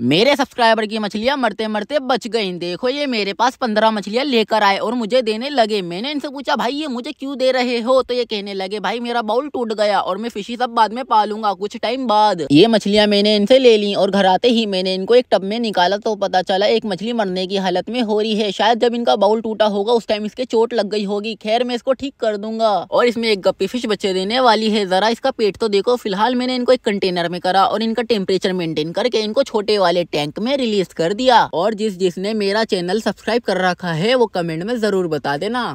मेरे सब्सक्राइबर की मछलियाँ मरते मरते बच गई देखो ये मेरे पास पंद्रह मछलियाँ लेकर आए और मुझे देने लगे मैंने इनसे पूछा भाई ये मुझे क्यों दे रहे हो तो ये कहने लगे भाई मेरा बाउल टूट गया और मैं फिशी सब बाद में पालूंगा कुछ टाइम बाद ये मछलियाँ मैंने इनसे ले ली और घर आते ही मैंने इनको एक टब में निकाला तो पता चला एक मछली मरने की हालत में हो रही है शायद जब इनका बाउल टूटा होगा उस टाइम इसके चोट लग गई होगी खैर मैं इसको ठीक कर दूंगा और इसमें एक गप्पी फिश बच्चे देने वाली है जरा इसका पेट तो देखो फिलहाल मैंने इनको एक कंटेनर में करा और इनका टेम्परेचर मेंटेन करके इनको छोटे वाले टैंक में रिलीज कर दिया और जिस जिसने मेरा चैनल सब्सक्राइब कर रखा है वो कमेंट में जरूर बता देना